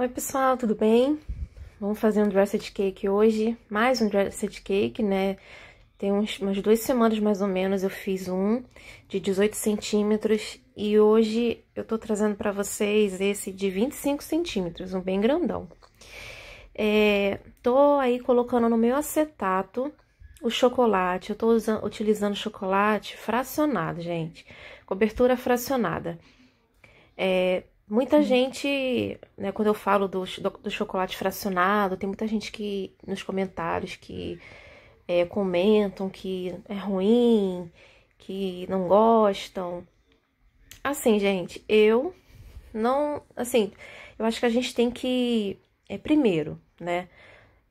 Oi, pessoal, tudo bem? Vamos fazer um dressed cake hoje, mais um dressed cake, né? Tem uns, umas duas semanas, mais ou menos, eu fiz um de 18 centímetros e hoje eu tô trazendo para vocês esse de 25 centímetros, um bem grandão. É, tô aí colocando no meu acetato o chocolate, eu tô usando, utilizando chocolate fracionado, gente, cobertura fracionada. É, Muita uhum. gente, né, quando eu falo do, do, do, chocolate fracionado, tem muita gente que nos comentários que é, comentam que é ruim, que não gostam. Assim, gente, eu não. Assim, eu acho que a gente tem que. É, primeiro, né?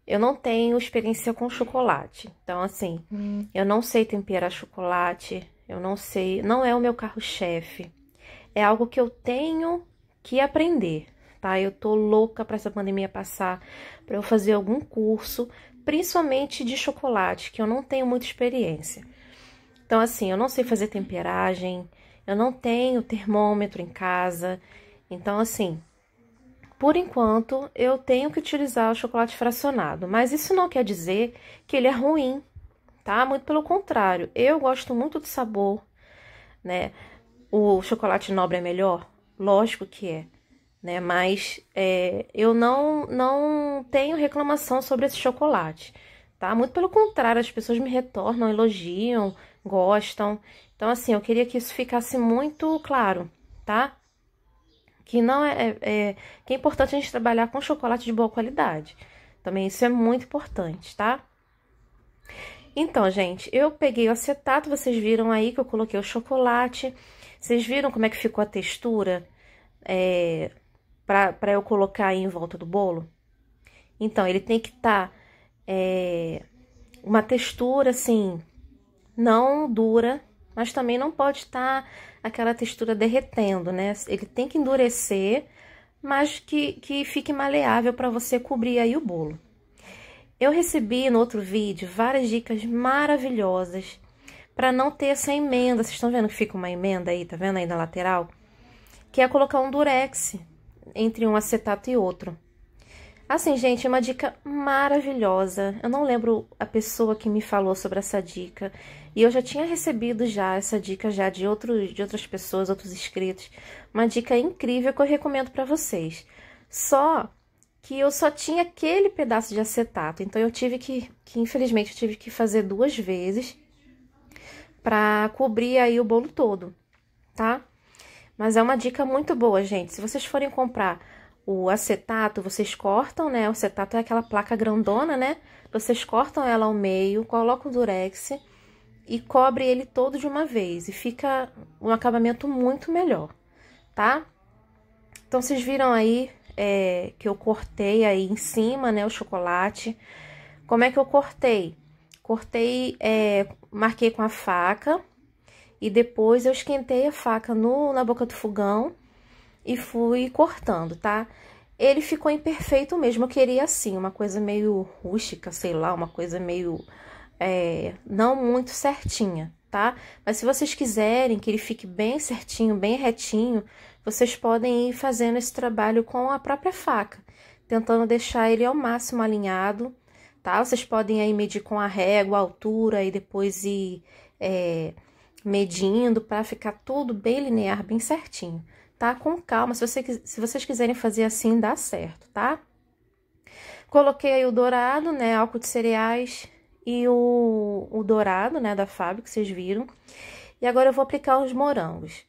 Eu não tenho experiência com chocolate. Então, assim, hum. eu não sei temperar chocolate. Eu não sei. Não é o meu carro-chefe. É algo que eu tenho que aprender, tá? Eu tô louca para essa pandemia passar, para eu fazer algum curso, principalmente de chocolate, que eu não tenho muita experiência. Então, assim, eu não sei fazer temperagem, eu não tenho termômetro em casa. Então, assim, por enquanto, eu tenho que utilizar o chocolate fracionado, mas isso não quer dizer que ele é ruim, tá? Muito pelo contrário, eu gosto muito do sabor, né? O chocolate nobre é melhor? lógico que é, né? Mas é, eu não, não tenho reclamação sobre esse chocolate, tá? Muito pelo contrário, as pessoas me retornam, elogiam, gostam. Então, assim, eu queria que isso ficasse muito claro, tá? Que não é, é, é que é importante a gente trabalhar com chocolate de boa qualidade. Também isso é muito importante, tá? Então, gente, eu peguei o acetato, vocês viram aí que eu coloquei o chocolate. Vocês viram como é que ficou a textura é, para eu colocar aí em volta do bolo? Então, ele tem que estar tá, é, uma textura, assim, não dura, mas também não pode estar tá aquela textura derretendo, né? Ele tem que endurecer, mas que, que fique maleável para você cobrir aí o bolo. Eu recebi no outro vídeo várias dicas maravilhosas para não ter essa emenda. Vocês estão vendo que fica uma emenda aí, tá vendo aí na lateral? Que é colocar um durex entre um acetato e outro. Assim, gente, é uma dica maravilhosa. Eu não lembro a pessoa que me falou sobre essa dica. E eu já tinha recebido já essa dica já de, outros, de outras pessoas, outros inscritos. Uma dica incrível que eu recomendo para vocês. Só que eu só tinha aquele pedaço de acetato. Então eu tive que, que infelizmente, eu tive que fazer duas vezes para cobrir aí o bolo todo, tá? Mas é uma dica muito boa, gente. Se vocês forem comprar o acetato, vocês cortam, né? O acetato é aquela placa grandona, né? Vocês cortam ela ao meio, colocam o durex e cobre ele todo de uma vez. E fica um acabamento muito melhor, tá? Então, vocês viram aí é, que eu cortei aí em cima, né, o chocolate. Como é que eu cortei? Cortei, é, marquei com a faca e depois eu esquentei a faca no, na boca do fogão e fui cortando, tá? Ele ficou imperfeito mesmo, eu queria assim, uma coisa meio rústica, sei lá, uma coisa meio... É, não muito certinha tá? Mas se vocês quiserem que ele fique bem certinho, bem retinho, vocês podem ir fazendo esse trabalho com a própria faca, tentando deixar ele ao máximo alinhado, tá? Vocês podem aí medir com a régua, a altura e depois ir é, medindo para ficar tudo bem linear, bem certinho, tá? Com calma, se, você, se vocês quiserem fazer assim, dá certo, tá? Coloquei aí o dourado, né, álcool de cereais, e o, o dourado, né, da fábrica, que vocês viram. E agora eu vou aplicar os morangos.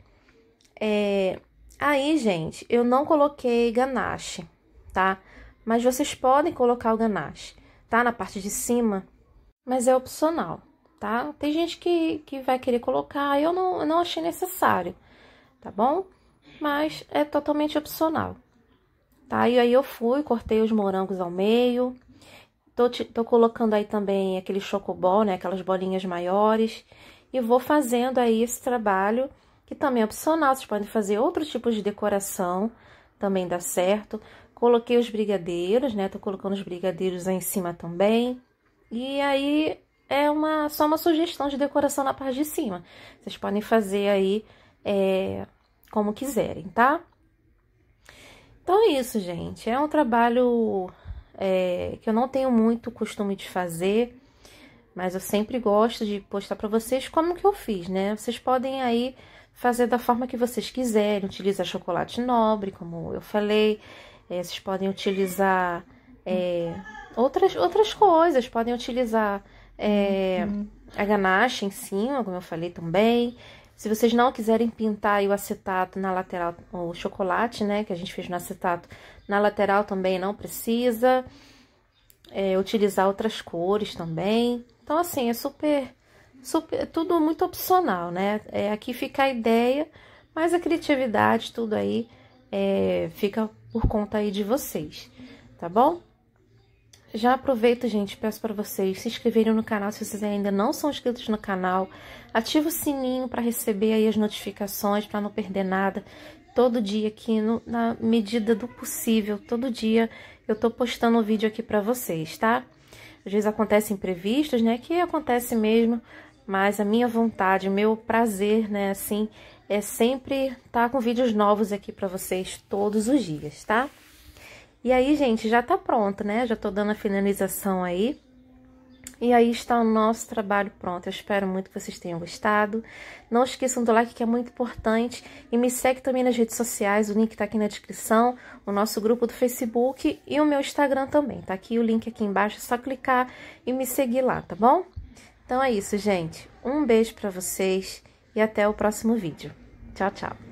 É... Aí, gente, eu não coloquei ganache, tá? Mas vocês podem colocar o ganache, tá? Na parte de cima, mas é opcional, tá? Tem gente que, que vai querer colocar, eu não, não achei necessário, tá bom? Mas é totalmente opcional, tá? E aí eu fui, cortei os morangos ao meio, Tô, te, tô colocando aí também aquele chocobol, né? Aquelas bolinhas maiores. E vou fazendo aí esse trabalho, que também é opcional. Vocês podem fazer outros tipos de decoração, também dá certo. Coloquei os brigadeiros, né? Tô colocando os brigadeiros aí em cima também. E aí, é uma só uma sugestão de decoração na parte de cima. Vocês podem fazer aí é, como quiserem, tá? Então é isso, gente. É um trabalho é, que eu não tenho muito costume de fazer, mas eu sempre gosto de postar para vocês como que eu fiz, né? Vocês podem aí fazer da forma que vocês quiserem, utilizar chocolate nobre, como eu falei, é, vocês podem utilizar é, outras, outras coisas, podem utilizar é, uhum. a ganache em cima, como eu falei também, se vocês não quiserem pintar o acetato na lateral, o chocolate, né, que a gente fez no acetato, na lateral também não precisa. É, utilizar outras cores também. Então, assim, é super, super, tudo muito opcional, né? É, aqui fica a ideia, mas a criatividade, tudo aí, é, fica por conta aí de vocês, tá bom? Já aproveito, gente, peço para vocês se inscreverem no canal se vocês ainda não são inscritos no canal. Ativa o sininho para receber aí as notificações, para não perder nada. Todo dia aqui, no, na medida do possível, todo dia eu tô postando um vídeo aqui para vocês, tá? Às vezes acontecem imprevistos, né, que acontece mesmo, mas a minha vontade, o meu prazer, né, assim, é sempre estar tá com vídeos novos aqui para vocês todos os dias, Tá? E aí, gente, já tá pronto, né? Já tô dando a finalização aí. E aí está o nosso trabalho pronto. Eu espero muito que vocês tenham gostado. Não esqueçam do like que é muito importante. E me segue também nas redes sociais, o link está aqui na descrição. O nosso grupo do Facebook e o meu Instagram também. Tá aqui o link aqui embaixo, é só clicar e me seguir lá, tá bom? Então é isso, gente. Um beijo para vocês e até o próximo vídeo. Tchau, tchau.